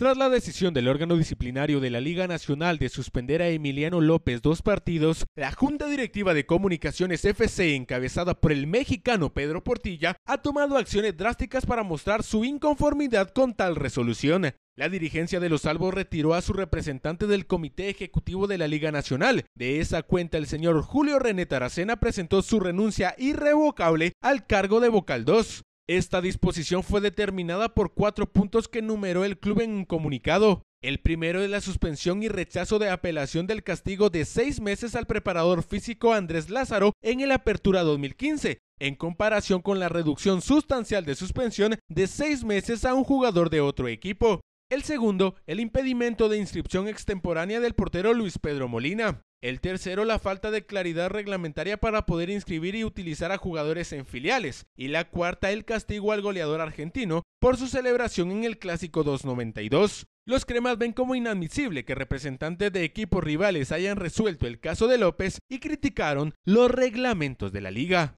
Tras la decisión del órgano disciplinario de la Liga Nacional de suspender a Emiliano López dos partidos, la Junta Directiva de Comunicaciones FC, encabezada por el mexicano Pedro Portilla, ha tomado acciones drásticas para mostrar su inconformidad con tal resolución. La dirigencia de los Salvos retiró a su representante del Comité Ejecutivo de la Liga Nacional. De esa cuenta, el señor Julio René Taracena presentó su renuncia irrevocable al cargo de vocal 2. Esta disposición fue determinada por cuatro puntos que numeró el club en un comunicado. El primero es la suspensión y rechazo de apelación del castigo de seis meses al preparador físico Andrés Lázaro en el Apertura 2015, en comparación con la reducción sustancial de suspensión de seis meses a un jugador de otro equipo. El segundo, el impedimento de inscripción extemporánea del portero Luis Pedro Molina. El tercero, la falta de claridad reglamentaria para poder inscribir y utilizar a jugadores en filiales. Y la cuarta, el castigo al goleador argentino por su celebración en el Clásico 292. Los cremas ven como inadmisible que representantes de equipos rivales hayan resuelto el caso de López y criticaron los reglamentos de la liga.